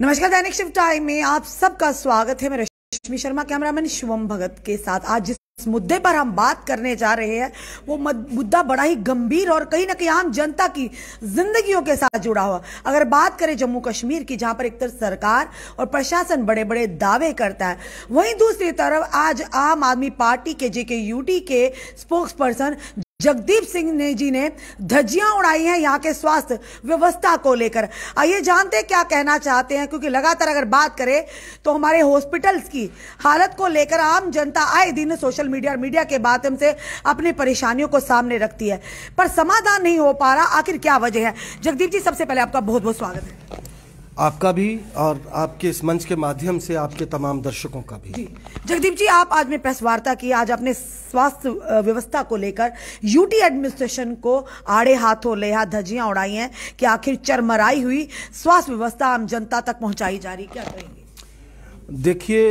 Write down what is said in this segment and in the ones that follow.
नमस्कार दैनिक शिव टाइम में आप सबका स्वागत है मैं रश्मि शर्मा कैमरामैन शुभम भगत के साथ आज जिस मुद्दे पर हम बात करने जा रहे हैं वो मुद्दा बड़ा ही गंभीर और कहीं ना कहीं आम जनता की जिंदगियों के साथ जुड़ा हुआ अगर बात करें जम्मू कश्मीर की जहां पर एक तरफ सरकार और प्रशासन बड़े बड़े दावे करता है वहीं दूसरी तरफ आज आम आदमी पार्टी के जेके यूटी के स्पोक्स पर्सन जगदीप सिंह ने जी ने धज्जियां उड़ाई हैं यहाँ के स्वास्थ्य व्यवस्था को लेकर आइए जानते क्या कहना चाहते हैं क्योंकि लगातार अगर बात करें तो हमारे हॉस्पिटल्स की हालत को लेकर आम जनता आए दिन सोशल मीडिया और मीडिया के माध्यम से अपनी परेशानियों को सामने रखती है पर समाधान नहीं हो पा रहा आखिर क्या वजह है जगदीप जी सबसे पहले आपका बहुत बहुत स्वागत है आपका भी और आपके इस मंच के माध्यम से आपके तमाम दर्शकों का भी जगदीप जी आप आज में प्रेस वार्ता की आज अपने स्वास्थ्य व्यवस्था को लेकर यूटी एडमिनिस्ट्रेशन को आड़े हाथों लेहा धजियां उड़ाई हैं कि आखिर चरमराई हुई स्वास्थ्य व्यवस्था आम जनता तक पहुंचाई जा रही क्या कहेंगे देखिए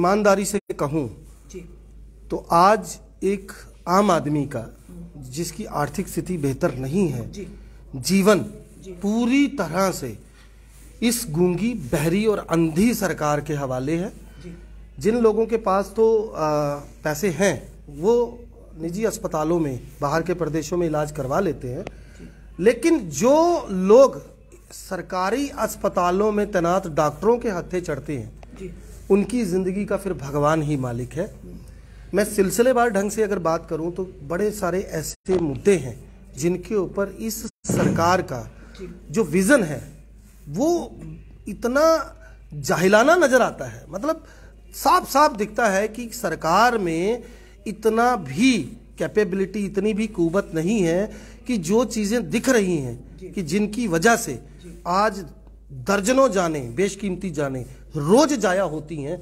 ईमानदारी से जी। तो आज एक आम आदमी का जिसकी आर्थिक स्थिति बेहतर नहीं है जीवन पूरी तरह से इस गूंगी बहरी और अंधी सरकार के हवाले है जिन लोगों के पास तो पैसे हैं वो निजी अस्पतालों में बाहर के प्रदेशों में इलाज करवा लेते हैं लेकिन जो लोग सरकारी अस्पतालों में तैनात डॉक्टरों के हत्थे चढ़ते हैं उनकी ज़िंदगी का फिर भगवान ही मालिक है मैं सिलसिलेवार ढंग से अगर बात करूं तो बड़े सारे ऐसे मुद्दे हैं जिनके ऊपर इस सरकार का जो विज़न है वो इतना जाहिलाना नजर आता है मतलब साफ साफ दिखता है कि सरकार में इतना भी कैपेबिलिटी इतनी भी कुवत नहीं है कि जो चीज़ें दिख रही हैं कि जिनकी वजह से आज दर्जनों जाने बेशकीमती जाने रोज जाया होती हैं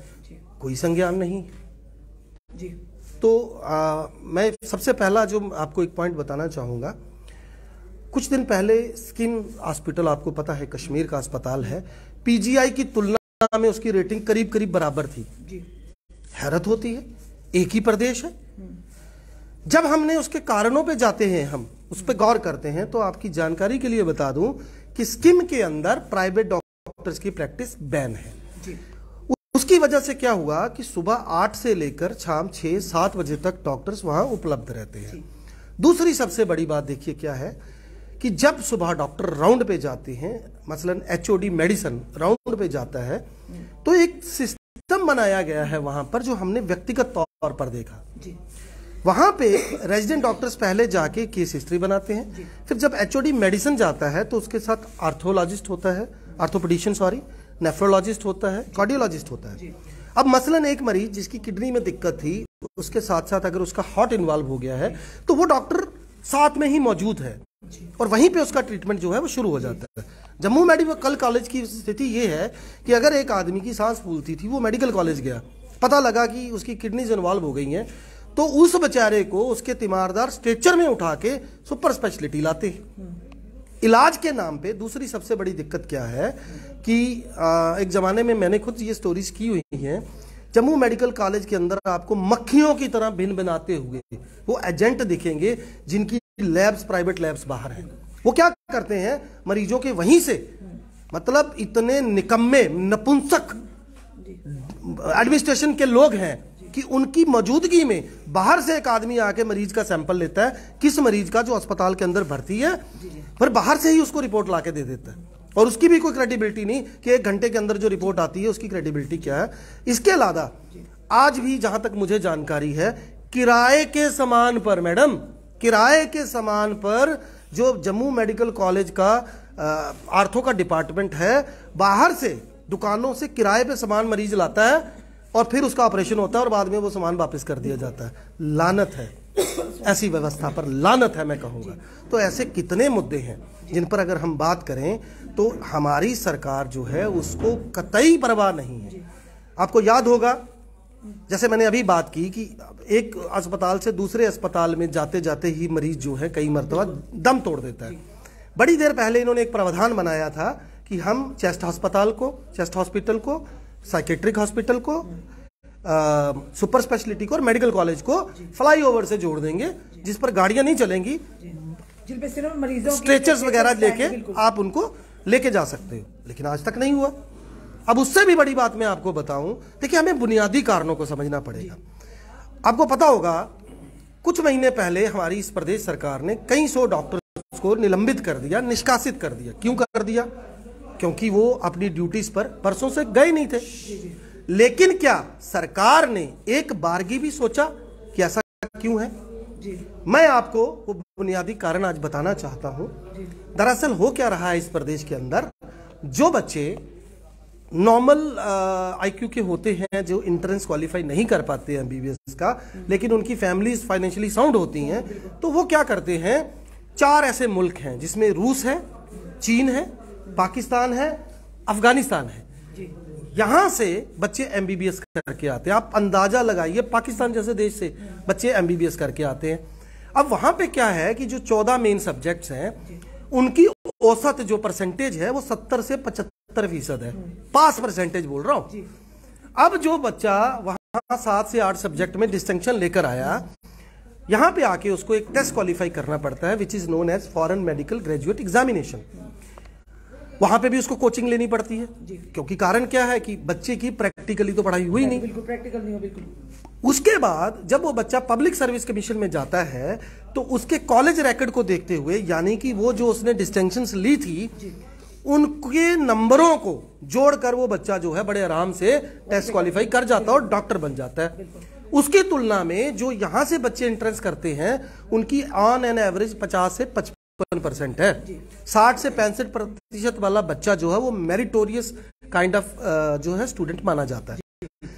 कोई संज्ञान नहीं जी तो आ, मैं सबसे पहला जो आपको एक पॉइंट बताना चाहूँगा कुछ दिन पहले स्किन हॉस्पिटल आपको पता है कश्मीर का अस्पताल है पीजीआई की तुलना में उसकी रेटिंग करीब करीब बराबर थी हैरत होती है एक ही प्रदेश है जब हमने उसके कारणों पे जाते हैं हम उस पर गौर करते हैं तो आपकी जानकारी के लिए बता दूं कि स्किम के अंदर प्राइवेट डॉक्टर्स की प्रैक्टिस बैन है जी। उसकी वजह से क्या हुआ कि सुबह आठ से लेकर शाम छह सात बजे तक डॉक्टर्स वहां उपलब्ध रहते हैं दूसरी सबसे बड़ी बात देखिए क्या है कि जब सुबह डॉक्टर राउंड पे जाते हैं मसलन एच मेडिसन राउंड पे जाता है तो एक सिस्टम बनाया गया है वहां पर जो हमने व्यक्तिगत तौर पर देखा जी। वहां पे रेजिडेंट डॉक्टर्स पहले जाके केस हिस्ट्री बनाते हैं फिर जब एच मेडिसिन जाता है तो उसके साथ आर्थोलॉजिस्ट होता है आर्थोपिडिशियन सॉरी नेफ्रोलॉजिस्ट होता है कार्डियोलॉजिस्ट होता है अब मसलन एक मरीज जिसकी किडनी में दिक्कत थी उसके साथ साथ अगर उसका हॉट इन्वॉल्व हो गया है तो वो डॉक्टर साथ में ही मौजूद है और वहीं पे उसका ट्रीटमेंट जो है वो शुरू हो जाता है जम्मू मेडिकल कॉलेज की स्थिति ये है कि अगर एक आदमी की सांस फूलती थी वो मेडिकल कॉलेज गया पता लगा कि उसकी किडनीज इन्वॉल्व हो गई हैं तो उस बेचारे को उसके तीमारदार स्ट्रेचर में उठा के सुपर स्पेशलिटी लाते इलाज के नाम पे दूसरी सबसे बड़ी दिक्कत क्या है कि एक ज़माने में मैंने खुद ये स्टोरीज की हुई हैं जम्मू मेडिकल कॉलेज के अंदर आपको मक्खियों की तरह भिन बनाते हुए वो एजेंट दिखेंगे जिनकी लैब्स प्राइवेट लैब्स बाहर हैं वो क्या करते हैं मरीजों के वहीं से मतलब इतने निकम्मे नपुंसक एडमिनिस्ट्रेशन के लोग हैं कि उनकी मौजूदगी में बाहर से एक आदमी आके मरीज का सैंपल लेता है किस मरीज का जो अस्पताल के अंदर भर्ती है पर बाहर से ही उसको रिपोर्ट लाके दे देता है और उसकी भी कोई क्रेडिबिलिटी नहीं कि एक घंटे के अंदर जो रिपोर्ट आती है उसकी क्रेडिबिलिटी क्या है इसके अलावा आज भी जहां तक मुझे जानकारी है किराए के समान पर मैडम किराए के समान पर जो जम्मू मेडिकल कॉलेज का आर्थो का डिपार्टमेंट है बाहर से दुकानों से किराए पे सामान मरीज लाता है और फिर उसका ऑपरेशन होता है और बाद में वो सामान वापस कर दिया जाता है लानत है ऐसी व्यवस्था पर लानत है मैं कहूँगा तो ऐसे कितने मुद्दे हैं जिन पर अगर हम बात करें तो हमारी सरकार जो है उसको कतई परवाह नहीं है आपको याद होगा जैसे मैंने अभी बात की कि एक अस्पताल से दूसरे अस्पताल में जाते जाते ही मरीज जो है कई मरतबा दम तोड़ देता है बड़ी देर पहले इन्होंने एक प्रावधान बनाया था कि हम चेस्ट अस्पताल को चेस्ट हॉस्पिटल को साइकेट्रिक हॉस्पिटल को सुपर स्पेशलिटी को और मेडिकल कॉलेज को फ्लाईओवर से जोड़ देंगे जिस पर गाड़ियां नहीं चलेंगी स्ट्रेचर्स वगैरह लेके आप उनको लेके जा सकते हो लेकिन आज तक नहीं हुआ अब उससे भी बड़ी बात मैं आपको बताऊं देखिए हमें बुनियादी कारणों को समझना पड़ेगा आपको पता होगा कुछ महीने पहले हमारी इस प्रदेश सरकार ने कई सौ डॉक्टर्स को निलंबित कर दिया निष्कासित कर दिया क्यों कर दिया क्योंकि वो अपनी ड्यूटीज पर परसों से गए नहीं थे लेकिन क्या सरकार ने एक बारगी भी सोचा कि ऐसा क्यों है जी। मैं आपको वो बुनियादी कारण आज बताना चाहता हूं दरअसल हो क्या रहा है इस प्रदेश के अंदर जो बच्चे नॉर्मल आईक्यू के होते हैं जो इंट्रेंस क्वालिफाई नहीं कर पाते हैं बीबीएस का लेकिन उनकी फैमिली फाइनेंशियली साउंड होती हैं तो वो क्या करते हैं चार ऐसे मुल्क हैं जिसमें रूस है चीन है पाकिस्तान है अफगानिस्तान है यहां से बच्चे एमबीबीएस करके आते हैं आप अंदाजा लगाइए पाकिस्तान जैसे देश से बच्चे एमबीबीएस करके आते हैं अब वहां पे क्या है कि जो चौदह मेन सब्जेक्ट्स हैं उनकी औसत जो परसेंटेज है वो सत्तर से पचहत्तर फीसद है हम्म। पास परसेंटेज बोल रहा हूं अब जो बच्चा वहां सात से आठ सब्जेक्ट में डिस्टिंक्शन लेकर आया यहाँ पे आके उसको एक टेस्ट क्वालिफाई करना पड़ता है which is known as foreign medical graduate examination वहां पे भी उसको कोचिंग लेनी पड़ती है क्योंकि कारण क्या है कि बच्चे की प्रैक्टिकली तो पढ़ाई हुई नहीं बिल्कुल प्रैक्टिकल नहीं हो बिल्कुल उसके बाद जब वो बच्चा पब्लिक सर्विस कमीशन में जाता है तो उसके कॉलेज रैकेट को देखते हुए यानी कि वो जो उसने डिस्टेंशन ली थी उनके नंबरों को जोड़कर वो बच्चा जो है बड़े आराम से टेस्ट क्वालिफाई कर जाता है और डॉक्टर बन जाता है उसकी तुलना में जो यहां से बच्चे एंट्रेंस करते हैं उनकी ऑन एन एवरेज पचास से पचपन परसेंट है साठ से पैंसठ प्रतिशत वाला बच्चा जो है वो मेरिटोरियस काइंड ऑफ जो है स्टूडेंट माना जाता है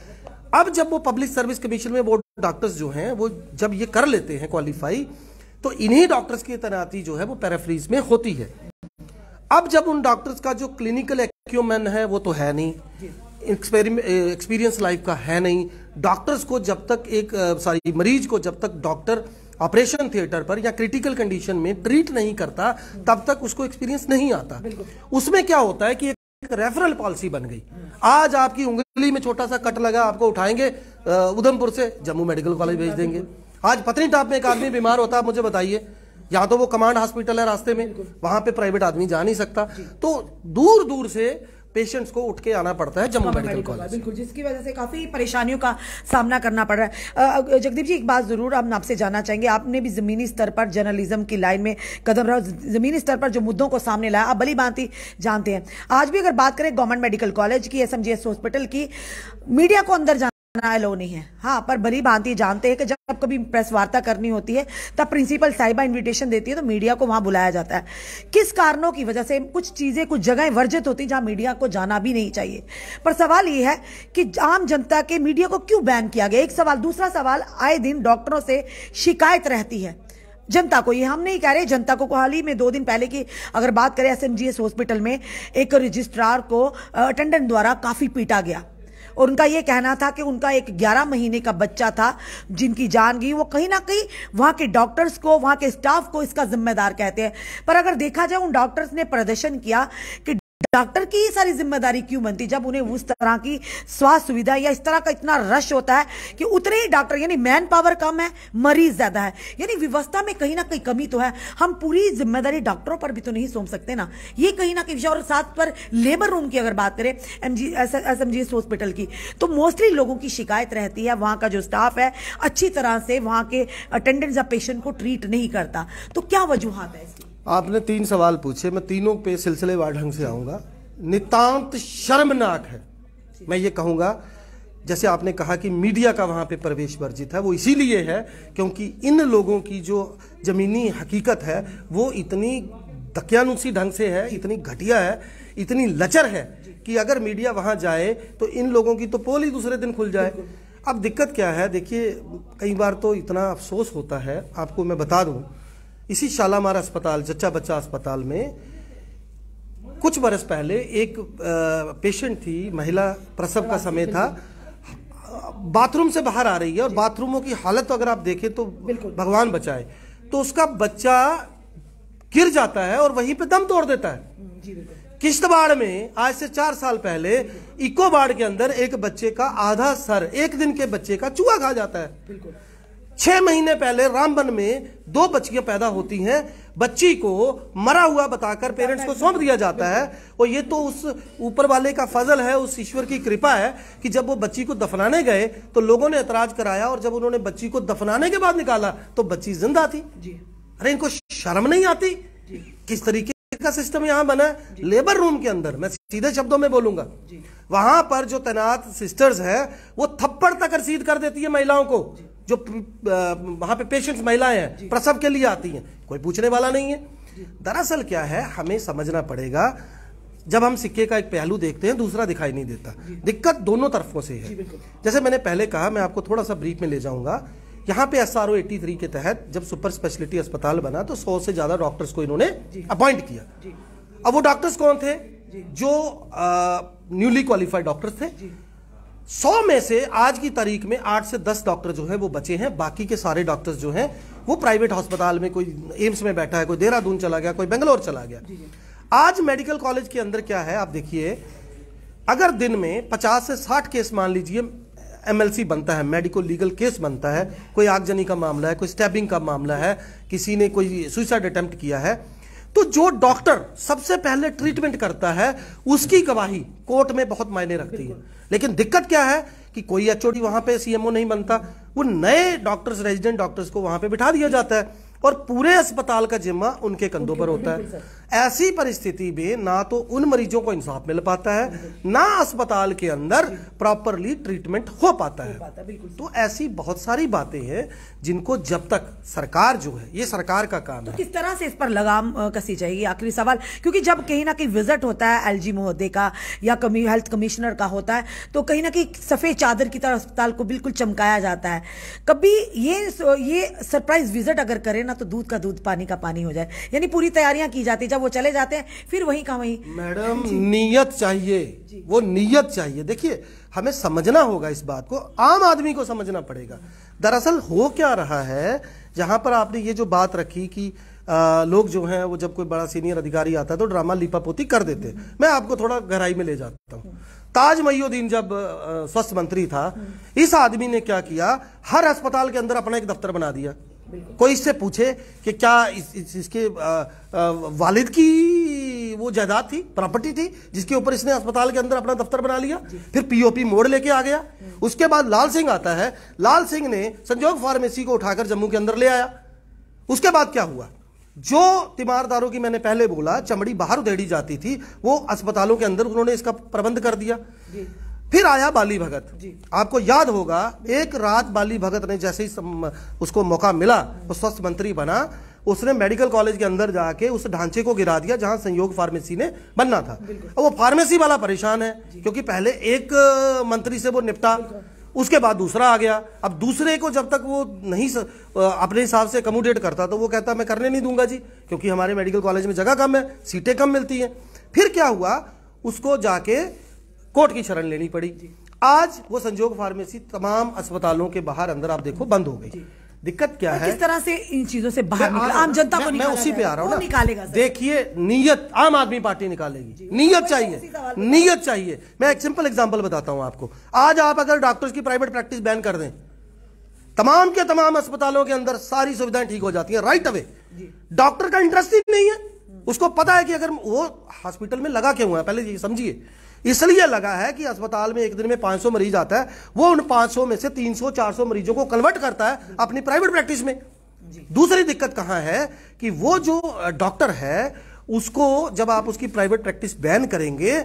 अब जब वो पब्लिक सर्विस कमीशन में वो डॉक्टर्स जो हैं वो जब ये कर लेते हैं क्वालिफाई तो इन्हीं डॉक्टर्स की तैनाती जो है वो पैराफ्रीज में होती है अब जब उन डॉक्टर्स का जो क्लिनिकल एक्यूमेन है वो तो है नहीं एक्सपीरियंस लाइफ का है नहीं डॉक्टर्स को जब तक एक सॉरी मरीज को जब तक डॉक्टर ऑपरेशन थिएटर पर या क्रिटिकल कंडीशन में ट्रीट नहीं करता तब तक उसको एक्सपीरियंस नहीं आता उसमें क्या होता है कि एक रेफरल पॉलिसी बन गई आज आपकी उंगली में छोटा सा कट लगा आपको उठाएंगे उधमपुर से जम्मू मेडिकल कॉलेज भेज देंगे आज पत्नीटाप में एक आदमी बीमार होता है मुझे बताइए या तो वो कमांड हॉस्पिटल है रास्ते में वहां पे प्राइवेट आदमी जा नहीं सकता तो दूर दूर से पेशेंट्स को उठ के आना पड़ता है जम्मू हाँ, मेडिकल कॉलेज बिल्कुल जिसकी वजह से काफ़ी परेशानियों का सामना करना पड़ रहा है जगदीप जी एक बात ज़रूर हम आपसे जानना चाहेंगे आपने भी ज़मीनी स्तर पर जर्नलिज्म की लाइन में कदम रहा ज़मीनी स्तर पर जो मुद्दों को सामने लाया आप बली भांति जानते हैं आज भी अगर बात करें गवर्नमेंट मेडिकल कॉलेज की एस हॉस्पिटल की मीडिया को अंदर बनाया लो नहीं है हाँ पर भली भांति जानते हैं कि जब कभी प्रेस वार्ता करनी होती है तब प्रिंसिपल साहिबा इनविटेशन देती है तो मीडिया को वहां बुलाया जाता है किस कारणों की वजह से कुछ चीज़ें कुछ जगहें वर्जित होती जहां मीडिया को जाना भी नहीं चाहिए पर सवाल यह है कि आम जनता के मीडिया को क्यों बैन किया गया एक सवाल दूसरा सवाल आए दिन डॉक्टरों से शिकायत रहती है जनता को ये हम नहीं कह रहे जनता को हाल ही में दो दिन पहले की अगर बात करें एसएमजीएस हॉस्पिटल में एक रजिस्ट्रार को अटेंडेंट द्वारा काफी पीटा गया और उनका यह कहना था कि उनका एक 11 महीने का बच्चा था जिनकी जान गई वो कहीं ना कहीं वहां के डॉक्टर्स को वहां के स्टाफ को इसका जिम्मेदार कहते हैं पर अगर देखा जाए उन डॉक्टर्स ने प्रदर्शन किया कि डॉक्टर की ही सारी जिम्मेदारी क्यों बनती जब उन्हें उस तरह की स्वास्थ्य सुविधा या इस तरह का इतना रश होता है कि उतने ही डॉक्टर यानी मैन पावर कम है मरीज ज्यादा है यानी व्यवस्था में कहीं ना कहीं कमी तो है हम पूरी जिम्मेदारी डॉक्टरों पर भी तो नहीं सौंप सकते ना ये कहीं ना कहीं और साथ पर लेबर रूम की अगर बात करें एस एम हॉस्पिटल की तो मोस्टली लोगों की शिकायत रहती है वहां का जो स्टाफ है अच्छी तरह से वहां के अटेंडेंट या पेशेंट को ट्रीट नहीं करता तो क्या वजूहत है इसकी आपने तीन सवाल पूछे मैं तीनों पे सिलसिले वार ढंग से आऊंगा नितांत शर्मनाक है मैं ये कहूँगा जैसे आपने कहा कि मीडिया का वहां पे प्रवेश वर्जित है वो इसीलिए है क्योंकि इन लोगों की जो ज़मीनी हकीकत है वो इतनी दकियानुसी ढंग से है इतनी घटिया है इतनी लचर है कि अगर मीडिया वहाँ जाए तो इन लोगों की तो पोल ही दूसरे दिन खुल जाए अब दिक्कत क्या है देखिए कई बार तो इतना अफसोस होता है आपको मैं बता दूँ इसी शालामार अस्पताल जच्चा बच्चा अस्पताल में कुछ बरस पहले एक पेशेंट थी महिला प्रसव का समय था बाथरूम से बाहर आ रही है और बाथरूमों की हालत अगर आप देखें तो भगवान बचाए तो उसका बच्चा गिर जाता है और वहीं पे दम तोड़ देता है हम्म, किश्तवाड़ में आज से चार साल पहले इको बाड़ के अंदर एक बच्चे का आधा सर एक दिन के बच्चे का चूहा खा जाता है छह महीने पहले रामबन में दो बच्चियां पैदा होती हैं बच्ची को मरा हुआ बताकर पेरेंट्स को सौंप दिया जाता है और ये तो उस ऊपर वाले का फजल है उस ईश्वर की कृपा है कि जब वो बच्ची को दफनाने गए तो लोगों ने ऐतराज कराया और जब उन्होंने बच्ची को दफनाने के बाद निकाला तो बच्ची जिंदा थी अरे इनको शर्म नहीं आती किस तरीके का सिस्टम यहां बना है लेबर रूम के अंदर मैं सीधे शब्दों में बोलूंगा वहां पर जो तैनात सिस्टर्स हैं वो थप्पड़ तक रसीद कर देती है महिलाओं को जो वहां पे पेशेंट्स महिलाएं हैं प्रसव के लिए आती हैं कोई पूछने वाला नहीं है दरअसल क्या है हमें समझना पड़ेगा जब हम सिक्के का एक पहलू देखते हैं दूसरा दिखाई नहीं देता दिक्कत दोनों तरफों से है जैसे मैंने पहले कहा मैं आपको थोड़ा सा ब्रीफ में ले जाऊंगा यहाँ पे एस आर के तहत जब सुपर स्पेशलिटी अस्पताल बना तो सौ से ज्यादा डॉक्टर्स को इन्होंने अपॉइंट किया अब वो डॉक्टर्स कौन थे जो न्यूली क्वालिफाइड डॉक्टर्स थे सौ में से आज की तारीख में आठ से दस डॉक्टर जो है वो बचे हैं बाकी के सारे डॉक्टर्स जो हैं वो प्राइवेट अस्पताल में कोई एम्स में बैठा है कोई देहरादून चला गया कोई बेंगलोर चला गया आज मेडिकल कॉलेज के अंदर क्या है आप देखिए अगर दिन में पचास से साठ केस मान लीजिए एमएलसी बनता है मेडिको लीगल केस बनता है कोई आगजनी का मामला है कोई स्टैबिंग का मामला है किसी ने कोई सुइसाइड अटेम्प्ट किया है तो जो डॉक्टर सबसे पहले ट्रीटमेंट करता है उसकी गवाही कोर्ट में बहुत मायने रखती है लेकिन दिक्कत क्या है कि कोई एचओडी वहां पे सीएमओ नहीं बनता वो नए डॉक्टर्स रेजिडेंट डॉक्टर्स को वहां पे बिठा दिया जाता है और पूरे अस्पताल का जिम्मा उनके कंधों पर होता है ऐसी परिस्थिति में ना तो उन मरीजों को इंसाफ मिल पाता है ना अस्पताल के अंदर प्रॉपरली ट्रीटमेंट हो पाता है तो ऐसी बहुत सारी बातें हैं जिनको जब तक सरकार जो है ये सरकार का काम तो है किस तरह से इस पर लगाम कसी जाएगी आखिरी सवाल क्योंकि जब कहीं ना कहीं विजिट होता है एलजी महोदय का या कमी हेल्थ कमिश्नर का होता है तो कहीं ना कहीं सफेद चादर की तरह अस्पताल को बिल्कुल चमकाया जाता है कभी ये ये सरप्राइज विजिट अगर करें ना तो दूध का दूध पानी का पानी हो जाए यानी पूरी तैयारियां की जाती जब वो चले जाते हैं फिर वही का वही मैडम नीयत चाहिए वो नीयत चाहिए देखिए हमें समझना होगा इस बात को आम आदमी को समझना पड़ेगा दरअसल हो क्या रहा है जहां पर आपने ये जो बात रखी कि आ, लोग जो हैं वो जब कोई बड़ा सीनियर अधिकारी आता है तो ड्रामा लिपापोती कर देते हैं मैं आपको थोड़ा गहराई में ले जाता हूँ ताज मयुद्दीन जब स्वास्थ्य मंत्री था हम्म। इस आदमी ने क्या किया हर अस्पताल के अंदर अपना एक दफ्तर बना दिया कोई इससे पूछे कि क्या इस, इस, इसके वालिद की वो जायदाद थी प्रॉपर्टी थी जिसके ऊपर इसने अस्पताल के अंदर अपना दफ्तर बना लिया फिर पीओपी मोड़ लेके आ गया हम्म। उसके बाद लाल सिंह आता है लाल सिंह ने संजोग फार्मेसी को उठाकर जम्मू के अंदर ले आया उसके बाद क्या हुआ जो तीमारदारों की मैंने पहले बोला चमड़ी बाहर उधेड़ी जाती थी वो अस्पतालों के अंदर उन्होंने इसका प्रबंध कर दिया फिर आया बाली भगत आपको याद होगा एक रात बाली भगत ने जैसे ही सम, उसको मौका मिला वो स्वास्थ्य मंत्री बना उसने मेडिकल कॉलेज के अंदर जाके उस ढांचे को गिरा दिया जहां संयोग फार्मेसी ने बनना था और वो फार्मेसी वाला परेशान है क्योंकि पहले एक मंत्री से वो निपटा उसके बाद दूसरा आ गया अब दूसरे को जब तक वो नहीं स, अपने हिसाब से अकोमोडेट करता तो वो कहता मैं करने नहीं दूंगा जी क्योंकि हमारे मेडिकल कॉलेज में जगह कम है सीटें कम मिलती हैं फिर क्या हुआ उसको जाके कोर्ट की शरण लेनी पड़ी आज वो संजोग फार्मेसी तमाम अस्पतालों के बाहर अंदर आप देखो बंद हो गई दिक्कत क्या है किस तरह से इन चीजों से बाहर आम जनता को मैं उसी पे आ रहा हूँ निकालेगा देखिए नीयत आम आदमी पार्टी निकालेगी नीयत तो चाहिए नीयत चाहिए मैं एक सिंपल एग्जांपल बताता हूँ आपको आज आप अगर डॉक्टर्स की प्राइवेट प्रैक्टिस बैन कर दें तमाम के तमाम अस्पतालों के अंदर सारी सुविधाएं ठीक हो जाती है राइट अवे डॉक्टर का इंटरेस्ट ही नहीं है उसको पता है कि अगर वो हॉस्पिटल में लगा के हुआ है पहले ये समझिए इसलिए लगा है कि अस्पताल में एक दिन में 500 मरीज आता है वो उन 500 में से 300 400 मरीजों को कन्वर्ट करता है अपनी प्राइवेट प्रैक्टिस में दूसरी दिक्कत कहां है कि वो जो डॉक्टर है उसको जब आप उसकी प्राइवेट प्रैक्टिस बैन करेंगे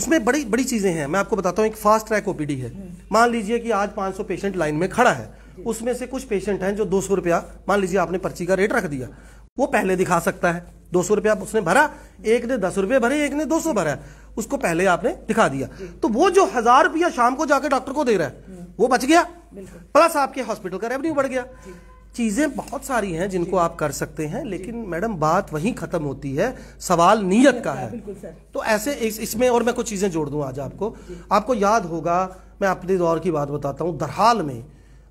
उसमें बड़ी बड़ी चीजें हैं मैं आपको बताता हूं एक फास्ट ट्रैक ओपीडी है मान लीजिए कि आज 500 पेशेंट लाइन में खड़ा है उसमें से कुछ पेशेंट हैं जो दो सौ रुपया मान लीजिए आपने पर्ची का रेट रख दिया वो पहले दिखा सकता है दो सौ रुपया उसने भरा एक ने दस रुपये भरे एक ने दो सौ भरा उसको पहले आपने दिखा दिया तो वो जो हजार रुपया शाम को जाकर डॉक्टर को दे रहा है हम्म। वो बच गया प्लस आपके हॉस्पिटल का रेवेन्यू बढ़ गया चीजें बहुत सारी हैं जिनको आप कर सकते हैं लेकिन मैडम बात वहीं खत्म होती है सवाल नीयत का है तो ऐसे इसमें और मैं कुछ चीजें जोड़ दूं आज आपको आपको याद होगा मैं अपने दौर की बात बताता हूं दरहाल में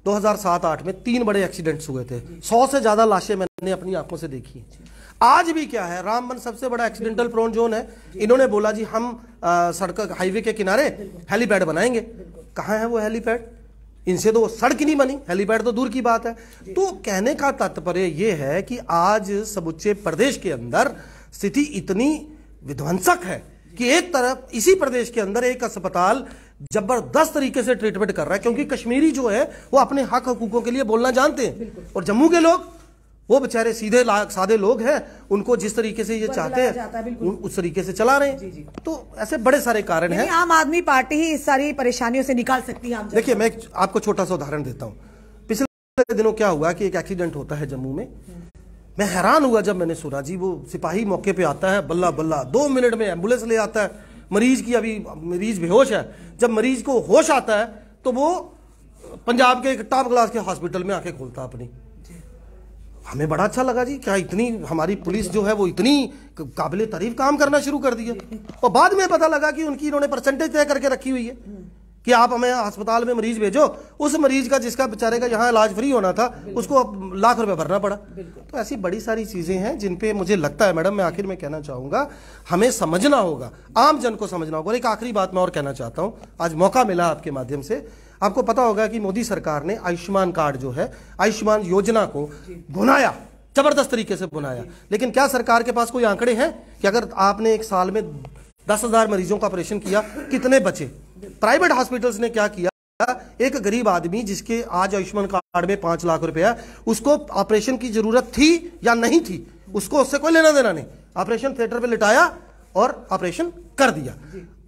2007-8 में तीन बड़े एक्सीडेंट्स हुए थे सौ से ज्यादा लाशें मैंने अपनी आंखों से देखी आज भी क्या है रामबन सबसे बड़ा एक्सीडेंटल प्रोन जोन है इन्होंने बोला जी हम सड़क हाईवे के किनारे हेलीपैड बनाएंगे कहा है वो हेलीपैड इनसे तो वो सड़क नहीं बनी हेलीपैड तो दूर की बात है तो कहने का तात्पर्य ये है कि आज समुचे प्रदेश के अंदर स्थिति इतनी विध्वंसक है कि एक तरफ इसी प्रदेश के अंदर एक अस्पताल जबरदस्त तरीके से ट्रीटमेंट कर रहा है क्योंकि कश्मीरी जो है वो अपने हक हकूकों के लिए बोलना जानते हैं और जम्मू के लोग वो बेचारे सीधे सादे लोग हैं उनको जिस तरीके से ये चाहते हैं है, उस तरीके से चला रहे हैं तो ऐसे बड़े सारे कारण हैं आम आदमी पार्टी ही इस सारी परेशानियों से निकाल सकती है देखिए मैं आपको छोटा सा उदाहरण देता हूँ पिछले दिनों क्या हुआ कि एक एक्सीडेंट होता है जम्मू में मैं हैरान हुआ जब मैंने सुना जी वो सिपाही मौके पे आता है बल्ला बल्ला दो मिनट में एम्बुलेंस ले आता है मरीज की अभी मरीज बेहोश है जब मरीज को होश आता है तो वो पंजाब के एक टॉप क्लास के हॉस्पिटल में आके खोलता अपनी हमें बड़ा अच्छा लगा जी क्या इतनी हमारी पुलिस जो है वो इतनी काबिल तारीफ काम करना शुरू कर दिया और बाद में पता लगा कि उनकी इन्होंने परसेंटेज तय करके रखी हुई है कि आप हमें अस्पताल में मरीज भेजो उस मरीज का जिसका बेचारे का यहाँ इलाज फ्री होना था उसको अब लाख रुपए भरना पड़ा तो ऐसी बड़ी सारी चीज़ें हैं जिन पे मुझे लगता है मैडम मैं आखिर में कहना चाहूंगा हमें समझना होगा आम जन को समझना होगा और एक आखिरी बात मैं और कहना चाहता हूँ आज मौका मिला आपके माध्यम से आपको पता होगा कि मोदी सरकार ने आयुष्मान कार्ड जो है आयुष्मान योजना को बुनाया जबरदस्त तरीके से बुनाया लेकिन क्या सरकार के पास कोई आंकड़े हैं कि अगर आपने एक साल में दस हजार मरीजों का ऑपरेशन किया कितने बचे प्राइवेट हॉस्पिटल्स ने क्या किया एक गरीब आदमी जिसके आज आयुष्मान कार्ड में पांच लाख रुपया उसको ऑपरेशन की जरूरत थी या नहीं थी उसको उससे कोई लेना देना नहीं ऑपरेशन थिएटर पर लिटाया और ऑपरेशन कर दिया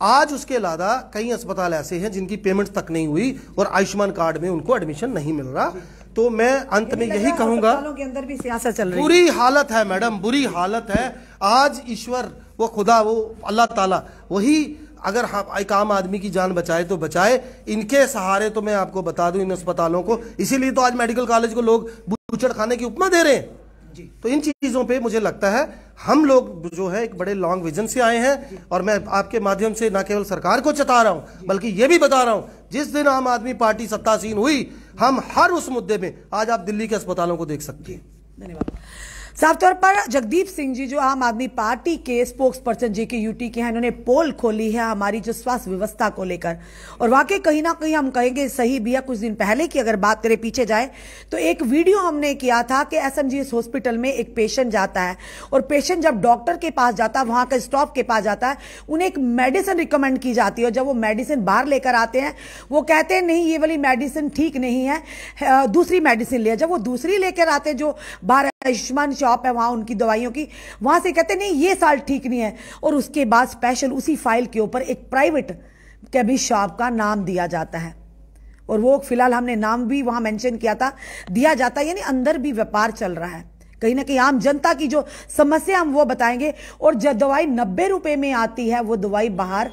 आज उसके अलावा कई अस्पताल ऐसे हैं जिनकी पेमेंट तक नहीं हुई और आयुष्मान कार्ड में उनको एडमिशन नहीं मिल रहा तो मैं अंत में यही कहूंगा के अंदर भी सियासत चल रही बुरी हालत है मैडम बुरी हालत है आज ईश्वर वो खुदा वो अल्लाह ताला वही अगर हाँ एक आम आदमी की जान बचाए तो बचाए इनके सहारे तो मैं आपको बता दूं इन अस्पतालों को इसीलिए तो आज मेडिकल कॉलेज को लोग बुचड़ खाने की उपमा दे रहे हैं तो इन चीजों पे मुझे लगता है हम लोग जो है एक बड़े लॉन्ग विजन से आए हैं और मैं आपके माध्यम से ना केवल सरकार को चता रहा हूं बल्कि ये भी बता रहा हूं जिस दिन आम आदमी पार्टी सत्तासीन हुई हम हर उस मुद्दे में आज आप दिल्ली के अस्पतालों को देख सकते हैं धन्यवाद साफ तौर पर जगदीप सिंह जी जो आम आदमी पार्टी के स्पोक्स पर्सन जेके के यूटी के हैं इन्होंने पोल खोली है हमारी जो स्वास्थ्य व्यवस्था को लेकर और वाकई कहीं ना कहीं हम कहेंगे सही भी है कुछ दिन पहले की अगर बात करें पीछे जाए तो एक वीडियो हमने किया था कि एस हॉस्पिटल में एक पेशेंट जाता है और पेशेंट जब डॉक्टर के पास जाता है वहां के स्टाफ के पास जाता है उन्हें एक मेडिसिन रिकमेंड की जाती है और जब वो मेडिसिन बाहर लेकर आते हैं वो कहते हैं नहीं ये वाली मेडिसिन ठीक नहीं है दूसरी मेडिसिन लिया जब वो दूसरी लेकर आते जो बाहर आयुष्मान शॉप है वहाँ उनकी दवाइयों की वहाँ से कहते नहीं ये साल ठीक नहीं है और उसके बाद स्पेशल उसी फाइल के ऊपर एक प्राइवेट कैबिन शॉप का नाम दिया जाता है और वो फिलहाल हमने नाम भी वहां मेंशन किया था दिया जाता है यानी अंदर भी व्यापार चल रहा है कहीं ना कहीं आम जनता की जो समस्या हम वो बताएंगे और जब दवाई नब्बे रुपए में आती है वो दवाई बाहर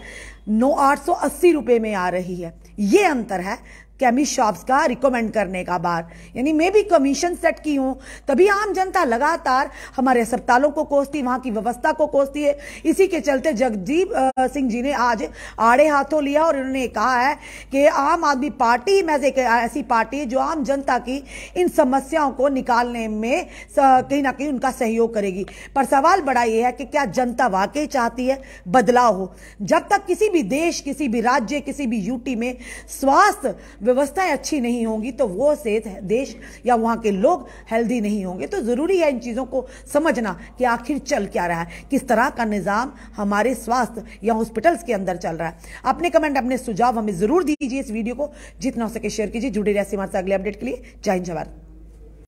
नौ आठ सौ अस्सी रुपए में आ रही है ये अंतर है कैमी शॉप्स का रिकमेंड करने का बार यानी मैं भी कमीशन सेट की हूँ तभी आम जनता लगातार हमारे अस्पतालों को कोसती वहाँ की व्यवस्था को कोसती है इसी के चलते जगजीत सिंह जी ने आज आड़े हाथों लिया और उन्होंने कहा है कि आम आदमी पार्टी में से ऐसी पार्टी है जो आम जनता की इन समस्याओं को निकालने में कहीं ना कहीं उनका सहयोग करेगी पर सवाल बड़ा यह है कि क्या जनता वाकई चाहती है बदलाव हो जब तक किसी भी देश किसी भी राज्य किसी भी यूटी में स्वास्थ्य व्यवस्थाएं अच्छी नहीं होंगी तो वो सेहत देश या वहाँ के लोग हेल्दी नहीं होंगे तो ज़रूरी है इन चीज़ों को समझना कि आखिर चल क्या रहा है किस तरह का निज़ाम हमारे स्वास्थ्य या हॉस्पिटल्स के अंदर चल रहा है अपने कमेंट अपने सुझाव हमें ज़रूर दीजिए इस वीडियो को जितना हो सके शेयर कीजिए जुड़े रहिए हमारे अगले अपडेट के लिए जय हिंद जवाहर